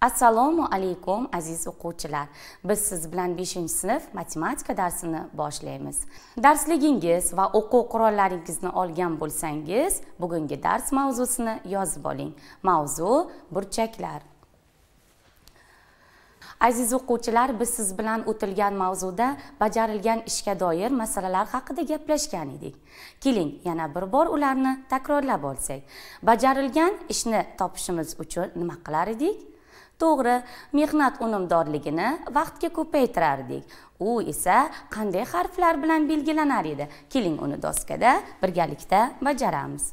assalomu alaykum aziz o'quvchilar biz siz bilan 5 sinf matematika darsini boshlaymiz darsligingiz va o'quv qurollaringizni olgan bo'lsangiz bugungi dars mavzusini yozib oling mavzu burchaklar aziz o'quvchilar biz siz bilan o'tilgan mavzuda bajarilgan ishga doir masalalar haqida gaplashgan edik keling yana bir bor ularni takrorlab olsak bajarilgan ishni topishimiz uchun nima qilar edik to'g'ri mehnat unumdorligini vaqtga ko'paytirardik u esa qanday harflar bilan belgilanar edi keling uni doskada birgalikda bajaramiz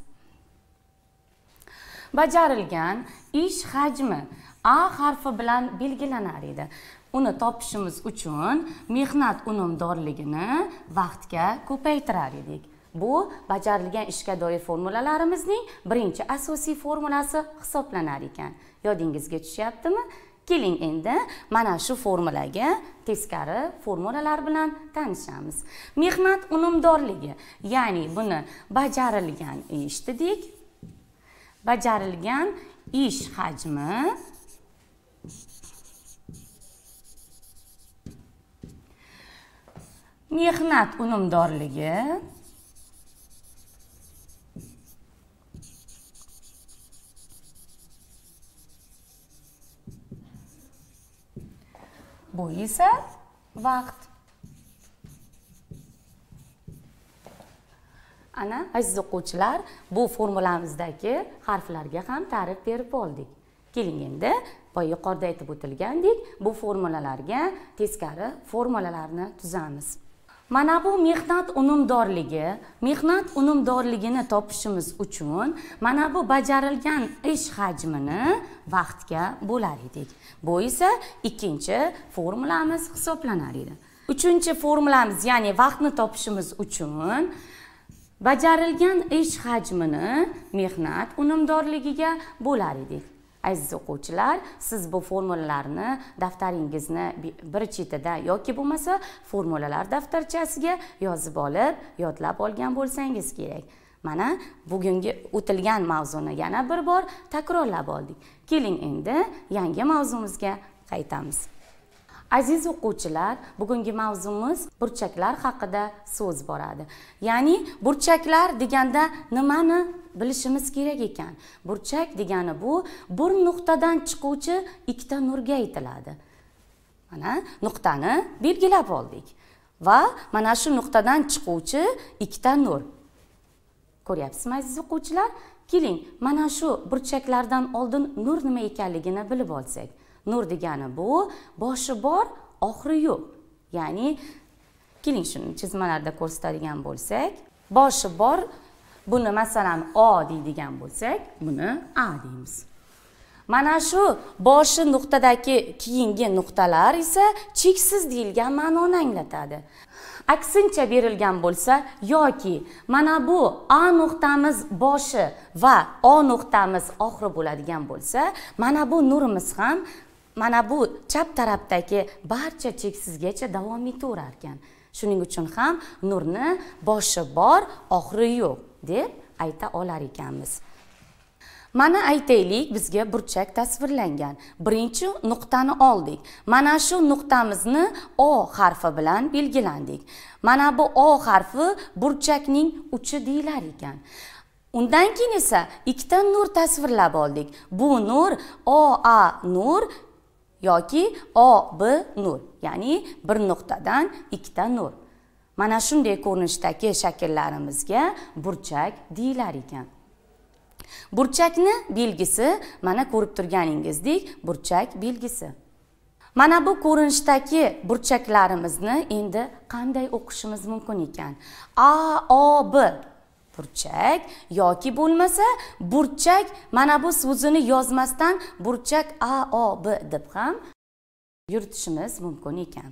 bajarilgan ish hajmi a harfi bilan belgilanar edi uni topishimiz uchun mehnat unumdorligini vaqtga ko'paytirar edik bu bajarilgan ishga doir formulalarimizning birinchi asosiy formulasi hisoblanar ekan yodingizga tushyaptimi keling endi mana shu formulaga teskari formulalar bilan tanishamiz mehnat unumdorligi ya'ni buni bajarilgan ish dedik bajarilgan ish hajmi mehnat unumdorligi bu esa vaqt ana aziz o'quvchilar bu formulamizdagi harflarga ham ta'rif berib oldik keling endi boya yuqorida aytib o'tilgandek bu formulalarga teskari formulalarni tuzamiz mana bu mehnat unumdorligi mehnat unumdorligini topishimiz uchun mana bu bajarilgan ish hajmini vaqtga bo'lar edik bu esa ikkinchi formulamiz hisoblanar edi uchinchi formulamiz ya'ni vaqtni topishimiz uchun bajarilgan ish hajmini mehnat unumdorligiga bo'lar edik aziz o'quvchilar siz bu formulalarni daftaringizni bir chetida yoki bo'lmasa formulalar daftarchasiga yozib olib yodlab olgan bo'lsangiz kerak mana bugungi o'tilgan mavzuni yana bir bor takrorlab oldik keling endi yangi mavzumizga qaytamiz aziz o'quvchilar bugungi mavzumiz burchaklar haqida so'z boradi ya'ni burchaklar deganda nimani bilishimiz kerak ekan burchak degani bu bir nuqtadan chiquvchi ikkita nurga aytiladi mana nuqtani belgilab oldik va mana shu nuqtadan chiquvchi ikkita nur ko'ryapsizmi aziz o'quvchilar keling mana shu burchaklardan oldin nur nima ekanligini bilib olsak nur degani bu boshi bor oxiri yo'q ya'ni keling shuni chizmalarda ko'rsatadigan bo'lsak boshi bor buni masalan o deydigan bo'lsak buni a deymiz mana shu boshi nuqtadagi keyingi nuqtalar esa cheksiz deyilgan ma'noni anglatadi aksincha berilgan bo'lsa yoki mana bu a nuqtamiz boshi va o nuqtamiz oxiri bo'ladigan bo'lsa mana bu nurimiz ham mana bu chap tarafdagi barcha cheksizgacha davom etaverar ekan shuning uchun ham nurni boshi bor oxiri yo'q deb ayta olar ekanmiz mana aytaylik bizga burchak tasvirlangan birinchi nuqtani oldik mana shu nuqtamizni o harfi bilan belgilandik mana bu o harfi burchakning uchi deyilar ekan undan keyin esa ikkita nur tasvirlab oldik bu nur o a nur yoki o b nur ya'ni bir nuqtadan ikkita nur mana shunday ko'rinishdagi shakllarimizga burchak deyilar ekan burchakni belgisi mana ko'rib turganingizdek burchak belgisi mana bu ko'rinishdagi burchaklarimizni endi qanday o'qishimiz mumkin ekan a o b burchak yoki bo'lmasa burchak mana bu so'zini yozmasdan burchak a o b deb ham yuritishimiz mumkin ekan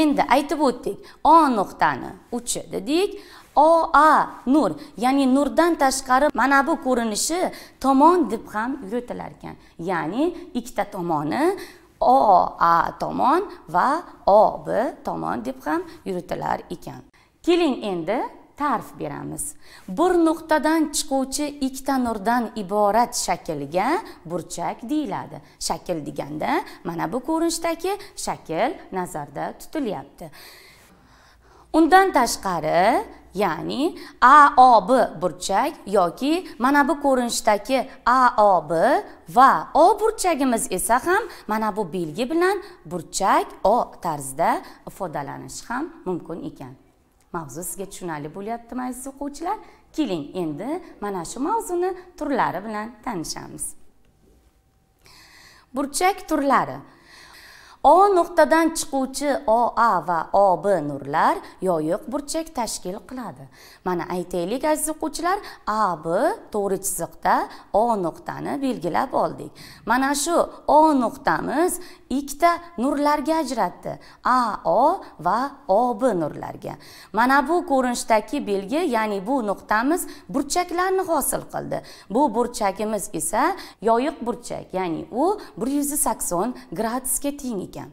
endi aytib o'tdik o nuqtani uchi dedik o a nur ya'ni nurdan tashqari mana bu ko'rinishi tomon deb ham yuritilar ekan ya'ni ikkita tomoni o a tomon va o b tomon deb ham yuritilar ekan keling endi ta'rif beramiz bir nuqtadan chiquvchi ikkita nurdan iborat shaklga burchak deyiladi shakl deganda mana bu ko'rinishdagi shakl nazarda tutilyapti undan tashqari ya'ni aob burchak yoki mana bu ko'rinishdagi aob va o burchagimiz esa ham mana bu belgi bilan burchak o tarzda ifodalanishi ham mumkin ekan mavzu sizga tushunarli bo'lyaptimi aziz o'quvchilar keling endi mana shu mavzuni turlari bilan tanishamiz burchak turlari o nuqtadan chiquvchi oa va ob nurlar yoyiq burchak tashkil qiladi mana aytaylik aziz o'quvchilar ab to'g'ri chiziqda o nuqtani belgilab oldik mana shu o nuqtamiz ikkita nurlarga ajratdi ao va ob nurlarga mana bu ko'rinishdagi belgi ya'ni bu nuqtamiz burchaklarni hosil qildi bu burchakimiz esa yoyiq burchak ya'ni u 180 gradusga teng ekan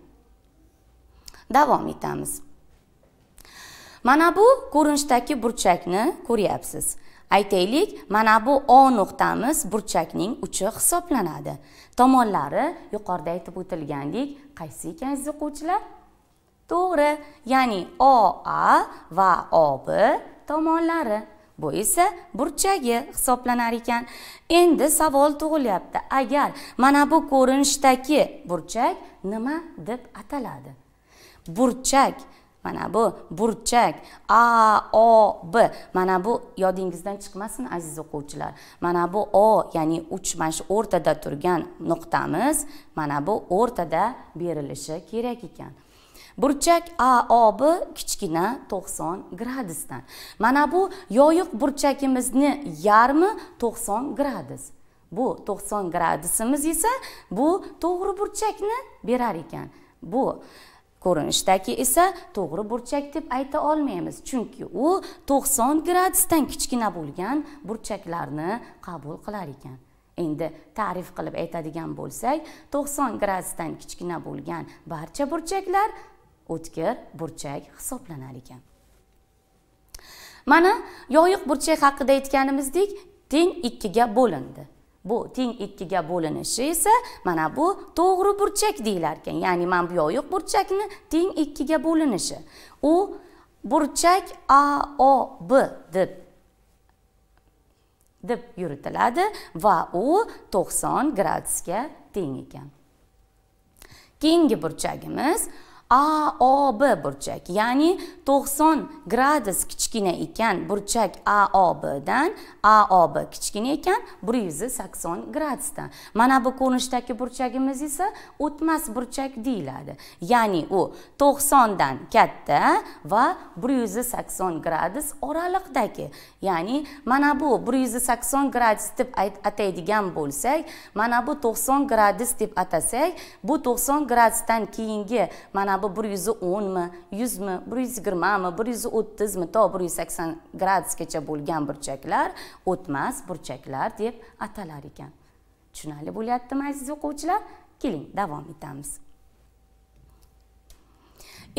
davom etamiz mana bu ko'rinishdagi burchakni ko'ryapsiz aytaylik mana bu o nuqtamiz burchakning uchi hisoblanadi tomonlari yuqorida aytib o'tilgandek qaysi ekan aziz o'quvchilar to'g'ri ya'ni oa va ob tomonlari bu esa burchagi hisoblanar ekan endi savol tug'ilyapti agar mana bu ko'rinishdagi burchak nima deb ataladi burchak mana bu burchak a o b mana bu yodingizdan chiqmasin aziz o'quvchilar mana bu o ya'ni uch mana shu o'rtada turgan nuqtamiz mana bu o'rtada berilishi kerak ekan burchak aobi kichkina 90 gradusdan mana bu yoyiq burchakimizni yarmi 90 gradus bu 90 gradusimiz esa bu to'g'ri burchakni berar ekan bu ko'rinishdagi esa to'g'ri burchak deb ayta olmaymiz chunki u 90 gradusdan kichkina bo'lgan burchaklarni qabul qilar ekan endi ta'rif qilib aytadigan bo'lsak 90 gradusdan kichkina bo'lgan barcha burchaklar o'tkir burchak hisoblanar ekan mana yoyiq burchak haqida aytganimizdek teng ikkiga bo'lindi bu teng ikkiga bo'linishi esa mana bu to'g'ri burchak deyilar ekan ya'ni mana bu yoyiq burchakni teng ikkiga bo'linishi u burchak aob deb deb yuritiladi va u 90 gradusga teng ekan keyingi burchagimiz aob burchak ya'ni 90 gradus kichkina ekan burchak dan aob kichkina ekan 180 gradusdan mana bu ko'rinishdagi burchagimiz esa o'tmas burchak deyiladi ya'ni u 90 dan katta va 180 gradus oraliqdagi ya'ni mana bu 180 gradus deb ataydigan bo'lsak mana bu 90 gradus deb atasak bu 90 gradusdan keyingi mana kabi bir mi, o'nmi yuzmi bir yuz yigirmami bir yuz o'ttizmi to bir yuz sakson gradusgacha bo'lgan burchaklar o'tmas burchaklar deb atalar ekan tushunarli bo'lyaptimi aziz o'quvchilar keling davom etamiz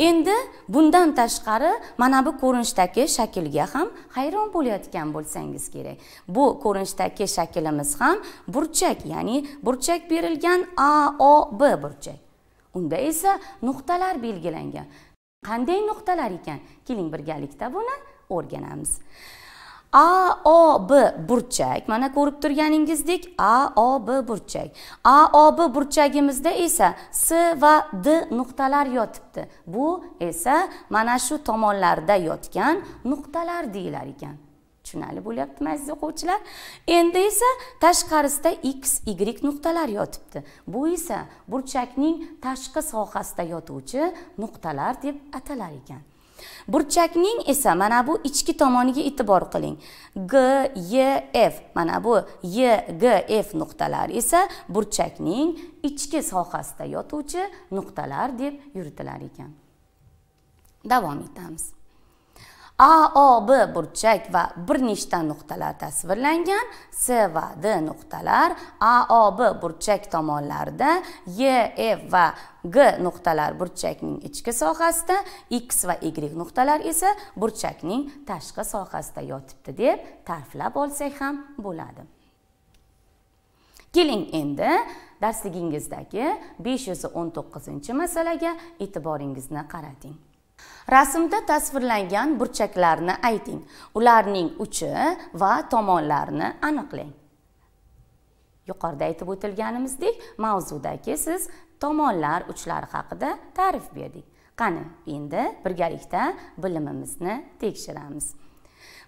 endi bundan tashqari mana bu ko'rinishdagi shaklga ham hayron bo'layotgan bo'lsangiz kerak bu ko'rinishdagi shaklimiz ham burchak ya'ni burchak berilgan a o b burchak unda esa nuqtalar belgilangan qanday nuqtalar ekan keling birgalikda buni o'rganamiz a o b burchak mana ko'rib turganingizdek a o b burchak a o b burchagimizda esa s va d nuqtalar yotibdi bu esa mana shu tomonlarda yotgan nuqtalar deyilar ekan tushunarli bo'lyaptimi aziz o'quvchilar endi esa tashqarisida x y nuqtalar yotibdi bu esa burchakning tashqi sohasida yotuvchi nuqtalar deb atalar ekan burchakning esa mana bu ichki tomoniga e'tibor qiling g y f mana bu y g f nuqtalari esa burchakning ichki sohasida yotuvchi nuqtalar deb yuritilar ekan davom etamiz a o b burchak va bir nechta nuqtalar tasvirlangan C va d nuqtalar a o b burchak tomonlarida y f e va g nuqtalar burchakning ichki sohasida x va y nuqtalar esa burchakning tashqi sohasida yotibdi deb ta'riflab olsak ham bo'ladi keling endi darsligingizdagi 519 masalaga e'tiboringizni qarating rasmda tasvirlangan burchaklarni ayting ularning uchi va tomonlarini aniqlang yuqorida aytib o'tilganimizdek mavzudagi siz tomonlar uchlari haqida ta'rif berdik qani endi birgalikda bilimimizni tekshiramiz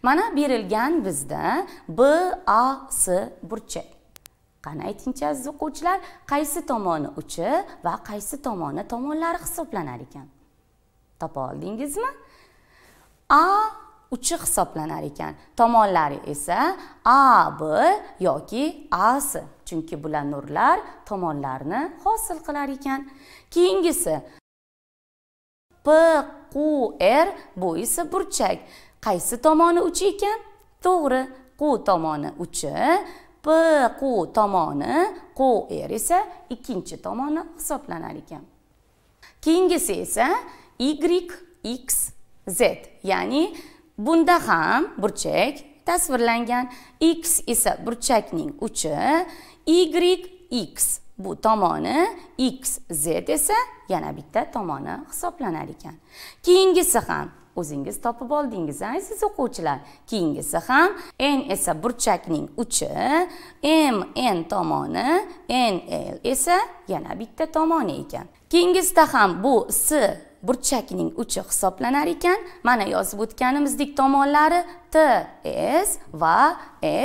mana berilgan bizda b a s burchak qani aytingchi aziz o'quvchilar qaysi tomoni uchi va qaysi tomoni tomonlari hisoblanar ekan topa oldingizmi a uchi hisoblanar ekan tomonlari esa a b yoki as chunki bular nurlar tomonlarni hosil qilar ekan keyingisi p q r bu esa burchak qaysi tomoni uchi ekan to'g'ri qu tomoni uchi p q tomoni q r esa ikkinchi tomoni hisoblanar ekan keyingisi esa y x z ya'ni bunda ham burchak tasvirlangan x esa burchakning uchi y x bu tomoni x z esa yana bitta tomoni hisoblanar ekan keyingisi ham o'zingiz topib oldingiz aziz o'quvchilar keyingisi ham n esa burchakning uchi m n tomoni n l esa yana bitta tomoni ekan keyingisida ham bu s burchakning uchi hisoblanar ekan mana yozib o'tganimizdek tomonlari t s va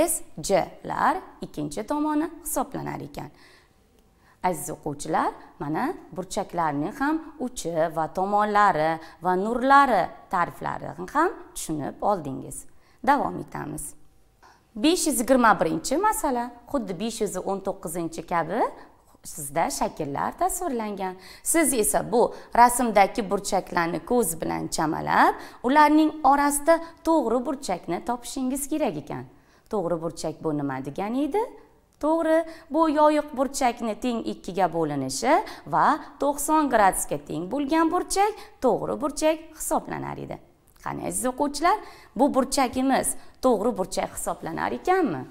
s j lar ikkinchi tomoni hisoblanar ekan aziz o'quvchilar mana burchaklarning ham uchi va tomonlari va nurlari ta'riflarini ham tushunib oldingiz davom etamiz 521 masala xuddi 519 kabi sizda shakllar tasvirlangan siz esa bu rasmdagi burchaklarni ko'z bilan chamalab ularning orasida to'g'ri burchakni topishingiz kerak ekan to'g'ri burchak bu nima degani edi to'g'ri bu yoyiq burchakni teng ikkiga bo'linishi va 90 gradusga teng bo'lgan burchak to'g'ri burchak hisoblanar edi qani aziz o'quvchilar bu burchagimiz to'g'ri burchak hisoblanar ekanmi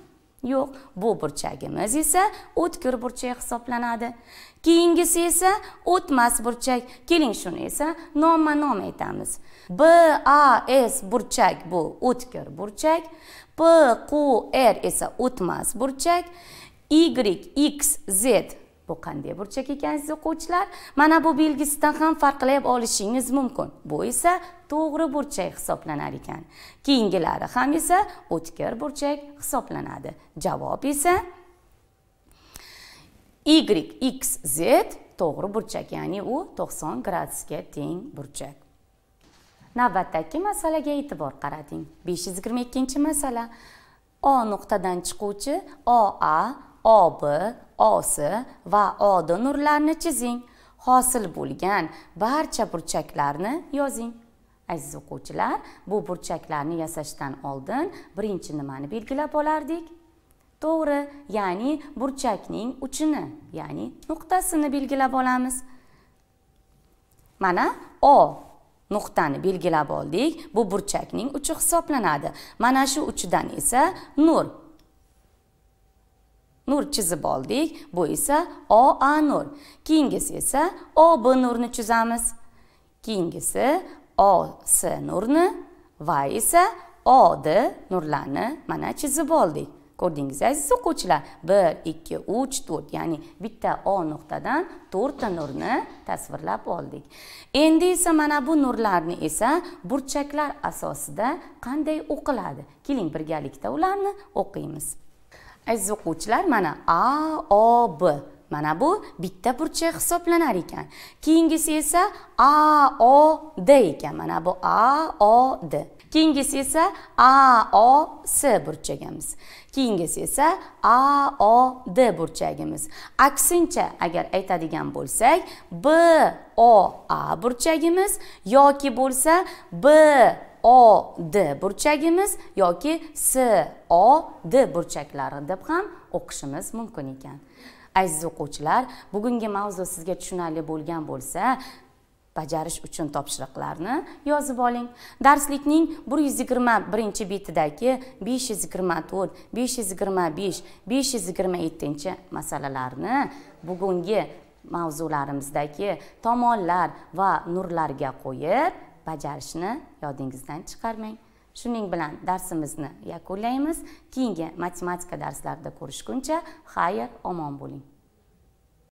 yo'q bu burchagimiz esa o'tkir burchak hisoblanadi keyingisi esa o'tmas burchak keling shuni esa nomma nom aytamiz b a s burchak bu o'tkir burchak p q r esa o'tmas burchak y x z bu qanday burchak ekan siz o'quvchilar mana bu belgisidan ham farqlab olishingiz mumkin bu esa to'g'ri burchak hisoblanar ekan keyingilari ham esa o'tkir burchak hisoblanadi javob esa y x z to'g'ri burchak ya'ni u 90 gradusga teng burchak navbatdagi masalaga e'tibor qarating 522 masala o nuqtadan chiquvchi oa ob os va od nurlarini chizing hosil bo'lgan barcha burchaklarni yozing aziz o'quvchilar bu burchaklarni yasashdan oldin birinchi nimani belgilab olardik to'g'ri ya'ni burchakning uchini ya'ni nuqtasini belgilab olamiz mana o nuqtani belgilab oldik bu burchakning uchi hisoblanadi mana shu uchidan esa nur nur chizib oldik bu esa o a nur keyingisi esa o b nurni chizamiz keyingisi o s nurni va esa od nurlarni mana chizib oldik ko'rdingiz aziz o'quvchilar bir ikki uch to'rt ya'ni bitta o nuqtadan to'rtta nurni tasvirlab oldik endi esa mana bu nurlarni esa burchaklar asosida qanday o'qiladi keling birgalikda ularni o'qiymiz aziz o'quvchilar mana a o b mana bu bitta burchak hisoblanar ekan keyingisi esa a o d ekan mana bu a o d keyingisi esa a o s burchagimiz keyingisi esa a o d burchagimiz aksincha agar aytadigan bo'lsak b o a burchagimiz yoki bo'lsa b o d burchagimiz yoki s o d burchaklari deb ham o'qishimiz mumkin ekan aziz o'quvchilar bugungi mavzu sizga tushunarli bo'lgan bo'lsa bajarish uchun topshiriqlarni yozib oling darslikning bir yuz yigirma birinchi betidagi besh yuz yigirma to'rt besh yuz yigirma besh besh yuz yigirma yettinchi masalalarni bugungi mavzularimizdagi tomonlar va nurlarga qo'yib bajarishni yodingizdan chiqarmang shuning bilan darsimizni yakunlaymiz keyingi matematika darslarida ko'rishguncha xayr omon bo'ling